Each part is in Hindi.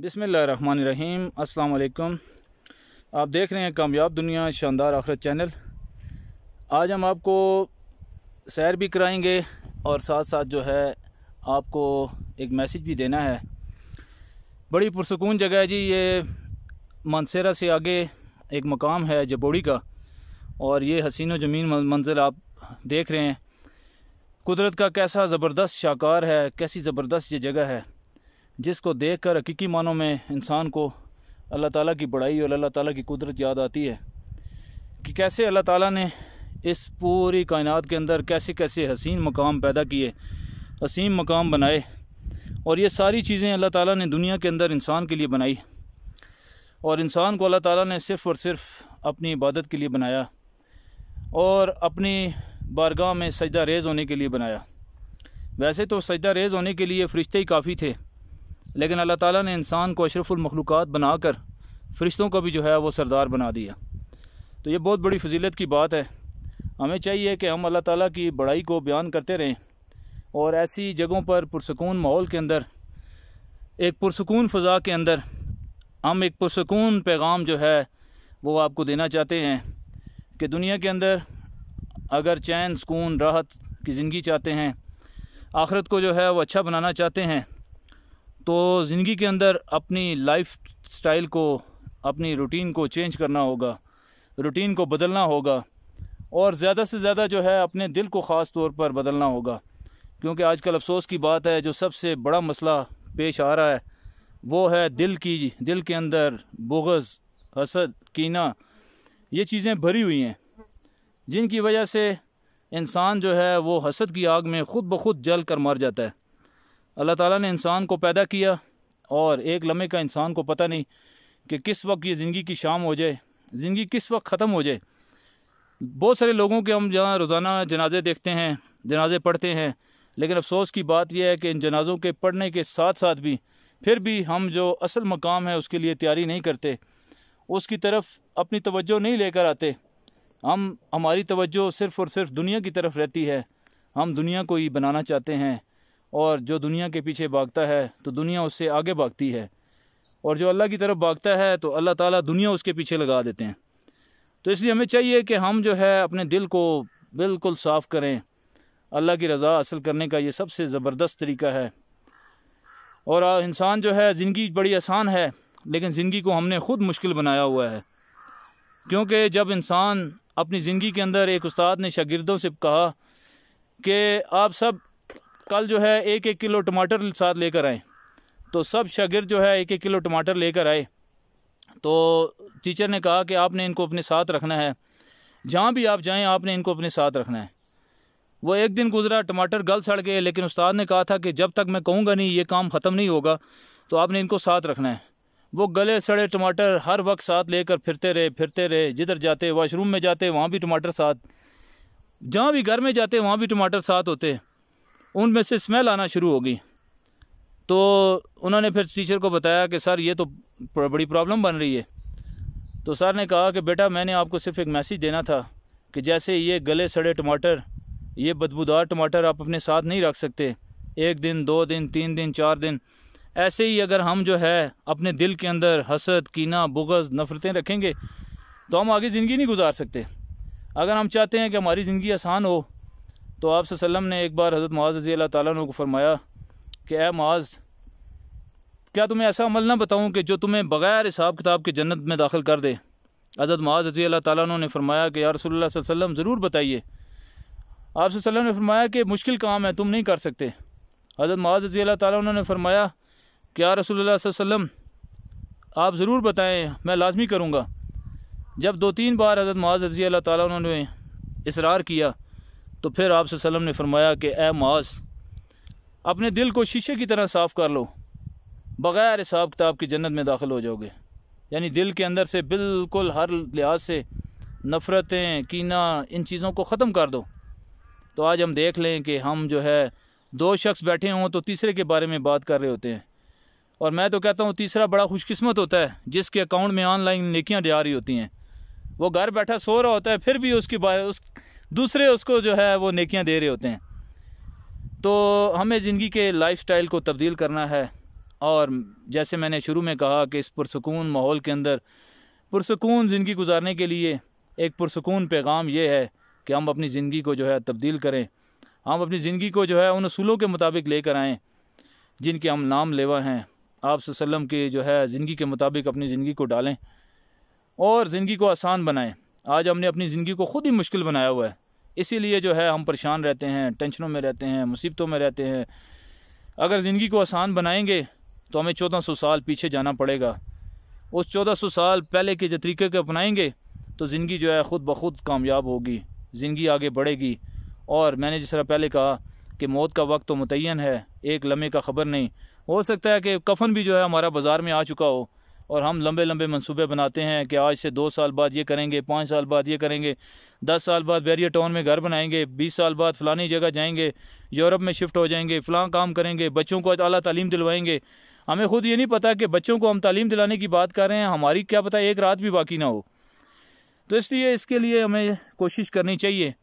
बिसमीम वालेकुम आप देख रहे हैं कामयाब दुनिया शानदार आखरत चैनल आज हम आपको सैर भी कराएंगे और साथ साथ जो है आपको एक मैसेज भी देना है बड़ी पुरसकून जगह है जी ये मानसेरा से आगे एक मकाम है जबोड़ी का और ये हसीनो ज़मीन मंजिल आप देख रहे हैं कुदरत का कैसा ज़बरदस्त शाकार है कैसी ज़बरदस्त ये जगह है जिसको देख कर हकीकी मानों में इंसान को अल्लाह ताला की बड़ाई और अल्लाह ताला की कुदरत याद आती है कि कैसे अल्लाह ताला ने इस पूरी कायनात के अंदर कैसे कैसे हसीन मकाम पैदा किए हसीन मकाम बनाए और ये सारी चीज़ें अल्लाह ताला ने दुनिया के अंदर इंसान के लिए बनाई और इंसान को अल्लाह ताला ने सिर्फ़ और सिर्फ अपनी इबादत के लिए बनाया और अपनी बारगाह में सजदा रेज़ होने के लिए बनाया वैसे तो सजदा रेज़ होने के लिए फ़रिश्ते ही काफ़ी थे लेकिन अल्लाह ताला ने इंसान को अशरफुलमखलूक़ात बनाकर फ़रिश्तों को भी जो है वो सरदार बना दिया तो ये बहुत बड़ी फजीलत की बात है हमें चाहिए कि हम अल्लाह ताला की बड़ाई को बयान करते रहें और ऐसी जगहों पर पुरसकून माहौल के अंदर एक पुरसकून फ़ा के अंदर हम एक पुरसकून पैगाम जो है वो आपको देना चाहते हैं कि दुनिया के अंदर अगर चैन सुकून राहत की ज़िंदगी चाहते हैं आखरत को जो है वो अच्छा बनाना चाहते हैं तो ज़िंदगी के अंदर अपनी लाइफ स्टाइल को अपनी रूटीन को चेंज करना होगा रूटीन को बदलना होगा और ज़्यादा से ज़्यादा जो है अपने दिल को ख़ास तौर पर बदलना होगा क्योंकि आजकल अफसोस की बात है जो सबसे बड़ा मसला पेश आ रहा है वो है दिल की दिल के अंदर बोगज़ हसद कीना ये चीज़ें भरी हुई हैं जिनकी वजह से इंसान जो है वो हसद की आग में ख़ुद ब खुद जल कर मर जाता है अल्लाह ताला ने इंसान को पैदा किया और एक लम्हे का इंसान को पता नहीं कि किस वक्त ये ज़िंदगी की शाम हो जाए ज़िंदगी किस वक्त ख़त्म हो जाए बहुत सारे लोगों के हम जहाँ रोज़ाना जनाजे देखते हैं जनाजे पढ़ते हैं लेकिन अफसोस की बात यह है कि इन जनाज़ों के पढ़ने के साथ साथ भी फिर भी हम जो असल मकाम है उसके लिए तैयारी नहीं करते उसकी तरफ अपनी तवज्जो नहीं लेकर आते हम हमारी तवज्जो सिर्फ़ और सिर्फ दुनिया की तरफ रहती है हम दुनिया को ही बनाना चाहते हैं और जो दुनिया के पीछे भागता है तो दुनिया उससे आगे भागती है और जो अल्लाह की तरफ भागता है तो अल्लाह ताला दुनिया उसके पीछे लगा देते हैं तो इसलिए हमें चाहिए कि हम जो है अपने दिल को बिल्कुल साफ़ करें अल्लाह की रज़ा हासिल करने का ये सबसे ज़बरदस्त तरीका है और इंसान जो है ज़िंदगी बड़ी आसान है लेकिन ज़िंदगी को हमने ख़ुद मुश्किल बनाया हुआ है क्योंकि जब इंसान अपनी ज़िंदगी के अंदर एक उस्ताद ने शागिर्दों से कहा कि आप सब कल जो है एक एक किलो टमाटर साथ लेकर आए तो सब शागिर जो है एक एक किलो टमाटर लेकर आए तो टीचर ने कहा कि आपने इनको अपने साथ रखना है जहाँ भी आप जाएँ आपने इनको अपने साथ रखना है वो एक दिन गुजरा टमाटर गल सड़ गए लेकिन उस्ताद ने कहा था कि जब तक मैं कहूँगा नहीं ये काम ख़त्म नहीं होगा तो आपने इनको साथ रखना है वो गले सड़े टमाटर हर वक्त साथ लेकर फिरते रहे फिरते रहे जिधर जाते वाशरूम में जाते वहाँ भी टमाटर साथ जहाँ भी घर में जाते वहाँ भी टमाटर साथ होते उनमें से स्मेल आना शुरू हो गई तो उन्होंने फिर टीचर को बताया कि सर ये तो बड़ी प्रॉब्लम बन रही है तो सर ने कहा कि बेटा मैंने आपको सिर्फ एक मैसेज देना था कि जैसे ये गले सड़े टमाटर ये बदबूदार टमाटर आप अपने साथ नहीं रख सकते एक दिन दो दिन तीन दिन चार दिन ऐसे ही अगर हम जो है अपने दिल के अंदर हसद कीना बुगज नफ़रतें रखेंगे तो हम आगे ज़िंदगी नहीं गुजार सकते अगर हम चाहते हैं कि हमारी ज़िंदगी आसान हो तो आप ने एक बार हज़रत माज रजी अल्लाह ताली को फरमाया कि ए माज क्या तुम्हें ऐसा अमल ना बताऊँ कि जो तुम्हें बग़ैर हिसाब किताब के जन्नत में दाखिल कर दे हज़रत माज रजी अल्लाह तु ने फरमाया कि यार रसोल्ला ज़रूर बताइए आप सल्लम ने फरमाया कि मुश्किल काम है तुम नहीं कर सकते हज़रत माज रजी अल्लाह ताली ने फरमाया कि यार रसोल्ला वसम आप ज़रूर बताएँ मैं लाजमी करूँगा जब दो तीन बार हज़रत माज रजी अल्लाह ताली ने इसरार किया तो फिर आप वसम ने फरमाया कि ए माज अपने दिल को शीशे की तरह साफ़ कर लो बग़ैर हिसाब किताब की जन्नत में दाखिल हो जाओगे यानी दिल के अंदर से बिल्कुल हर लिहाज से नफ़रतें कीना इन चीज़ों को ख़त्म कर दो तो आज हम देख लें कि हम जो है दो शख्स बैठे हों तो तीसरे के बारे में बात कर रहे होते हैं और मैं तो कहता हूँ तीसरा बड़ा खुशकस्मत होता है जिसके अकाउंट में ऑनलाइन नेकियाँ जा रही होती हैं वो घर बैठा सो रहा होता है फिर भी उसकी बारे उस दूसरे उसको जो है वो नेकियां दे रहे होते हैं तो हमें ज़िंदगी के लाइफ को तब्दील करना है और जैसे मैंने शुरू में कहा कि इस पुरसकून माहौल के अंदर पुरसकून ज़िंदगी गुजारने के लिए एक पुरसकून पैगाम ये है कि हम अपनी ज़िंदगी को जो है तब्दील करें हम अपनी ज़िंदगी को जो है उन असूलों के मुताबिक लेकर आएँ जिनके हम नाम लेवा हैं आप की जो है ज़िंदगी के मुताबिक अपनी ज़िंदगी को डालें और ज़िंदगी को आसान बनाएँ आज हमने अपनी ज़िंदगी को खुद ही मुश्किल बनाया हुआ है इसीलिए जो है हम परेशान रहते हैं टेंशनों में रहते हैं मुसीबतों में रहते हैं अगर ज़िंदगी को आसान बनाएंगे तो हमें चौदह सौ साल पीछे जाना पड़ेगा उस चौदह सौ साल पहले के जो तरीके के अपनाएंगे तो ज़िंदगी जो है ख़ुद ब खुद कामयाब होगी ज़िंदगी आगे बढ़ेगी और मैंने जिस तरह पहले कहा कि मौत का वक्त तो मुतन है एक लम्हे का ख़बर नहीं हो सकता है कि कफ़न भी जो है हमारा बाज़ार में आ चुका हो और हम लंबे लंबे मंसूबे बनाते हैं कि आज से दो साल बाद ये करेंगे पाँच साल बाद ये करेंगे दस साल बाद बैरियर टाउन में घर बनाएंगे बीस साल बाद फ़लानी जगह जाएंगे यूरोप में शिफ्ट हो जाएंगे फ़लाँ काम करेंगे बच्चों को अला तलीम दिलवाएंगे हमें ख़ुद ये नहीं पता कि बच्चों को हम तालीम दिलाने की बात कर रहे हैं हमारी क्या पता एक रात भी बाकी ना हो तो इसलिए इसके लिए हमें कोशिश करनी चाहिए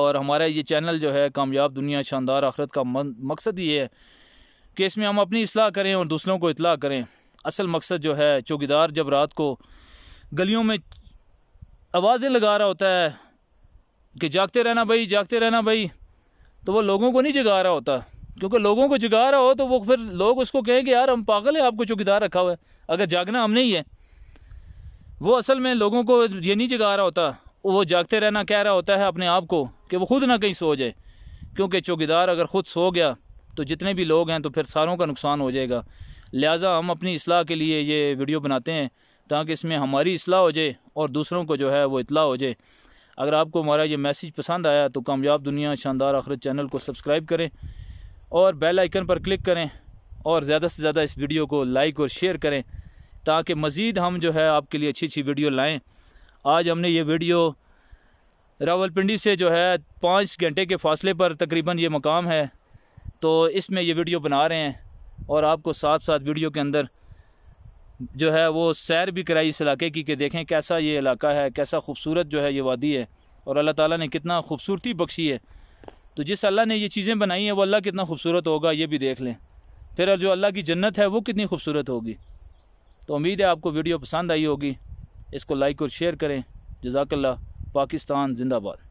और हमारा ये चैनल जो है कामयाब दुनिया शानदार आखरत का मकसद ये है कि इसमें हम अपनी असलाह करें और दूसरों को इतला करें असल मकसद जो है चौकीदार जब रात को गलियों में आवाज़ें लगा रहा होता है कि जागते रहना भाई जागते रहना भाई तो वो लोगों को नहीं जगा रहा होता क्योंकि लोगों को जगा रहा हो तो वो फिर लोग उसको कहें कि यार हम पागल हैं आपको चौकीदार रखा हुआ है अगर जागना हमने ही है वो असल में लोगों को ये नहीं जगा रहा होता वो जागते रहना कह रहा होता है अपने आप को कि वो खुद ना कहीं सो जाए क्योंकि चौकीदार अगर ख़ुद सो गया तो जितने भी लोग हैं तो फिर सारों का नुकसान हो जाएगा लिहाजा हम अपनी असलाह के लिए ये वीडियो बनाते हैं ताकि इसमें हमारी असलाह हो जाए और दूसरों को जो है वो इतला हो जाए अगर आपको हमारा ये मैसेज पसंद आया तो कामयाब दुनिया शानदार आखरत चैनल को सब्सक्राइब करें और बेल आइकन पर क्लिक करें और ज़्यादा से ज़्यादा इस वीडियो को लाइक और शेयर करें ताकि मज़ीद हम जो है आपके लिए अच्छी अच्छी वीडियो लाएँ आज हमने ये वीडियो रावलपिंडी से जो है पाँच घंटे के फासले पर तकरीबन ये मकाम है तो इसमें ये वीडियो बना रहे हैं और आपको साथ साथ वीडियो के अंदर जो है वो सैर भी कराई इस इलाके की कि देखें कैसा ये इलाका है कैसा खूबसूरत जो है ये वादी है और अल्लाह ताला ने कितना खूबसूरती बख्शी है तो जिस अल्लाह ने ये चीज़ें बनाई हैं वो अल्लाह कितना खूबसूरत होगा ये भी देख लें फिर जो अल्लाह की जन्नत है वो कितनी खूबसूरत होगी तो उम्मीद है आपको वीडियो पसंद आई होगी इसको लाइक और शेयर करें जजाकल्ला पाकिस्तान जिंदाबाद